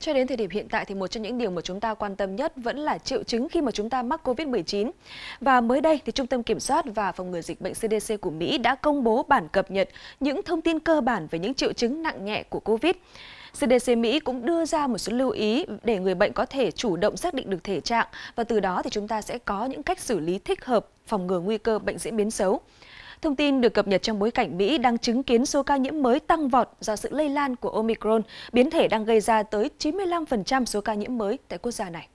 Cho đến thời điểm hiện tại thì một trong những điều mà chúng ta quan tâm nhất vẫn là triệu chứng khi mà chúng ta mắc COVID-19. Và mới đây thì Trung tâm Kiểm soát và Phòng ngừa Dịch bệnh CDC của Mỹ đã công bố bản cập nhật những thông tin cơ bản về những triệu chứng nặng nhẹ của COVID. CDC Mỹ cũng đưa ra một số lưu ý để người bệnh có thể chủ động xác định được thể trạng và từ đó thì chúng ta sẽ có những cách xử lý thích hợp phòng ngừa nguy cơ bệnh diễn biến xấu. Thông tin được cập nhật trong bối cảnh Mỹ đang chứng kiến số ca nhiễm mới tăng vọt do sự lây lan của Omicron, biến thể đang gây ra tới 95% số ca nhiễm mới tại quốc gia này.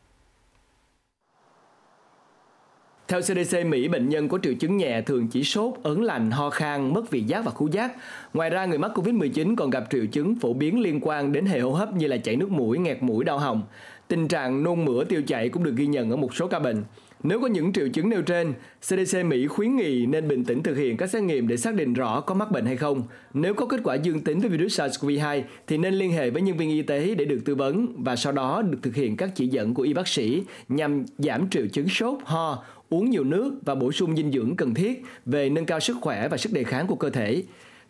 Theo CDC Mỹ, bệnh nhân có triệu chứng nhẹ thường chỉ sốt, ớn lạnh, ho khan, mất vị giác và khứu giác. Ngoài ra, người mắc COVID-19 còn gặp triệu chứng phổ biến liên quan đến hệ hô hấp như là chảy nước mũi, nghẹt mũi, đau họng tình trạng nôn mửa tiêu chảy cũng được ghi nhận ở một số ca bệnh. Nếu có những triệu chứng nêu trên, CDC Mỹ khuyến nghị nên bình tĩnh thực hiện các xét nghiệm để xác định rõ có mắc bệnh hay không. Nếu có kết quả dương tính với virus SARS-CoV-2 thì nên liên hệ với nhân viên y tế để được tư vấn và sau đó được thực hiện các chỉ dẫn của y bác sĩ nhằm giảm triệu chứng sốt, ho, uống nhiều nước và bổ sung dinh dưỡng cần thiết về nâng cao sức khỏe và sức đề kháng của cơ thể.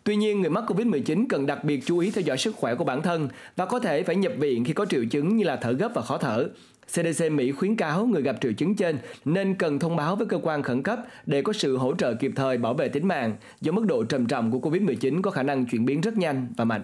Tuy nhiên, người mắc COVID-19 cần đặc biệt chú ý theo dõi sức khỏe của bản thân và có thể phải nhập viện khi có triệu chứng như là thở gấp và khó thở. CDC Mỹ khuyến cáo người gặp triệu chứng trên nên cần thông báo với cơ quan khẩn cấp để có sự hỗ trợ kịp thời bảo vệ tính mạng do mức độ trầm trọng của COVID-19 có khả năng chuyển biến rất nhanh và mạnh.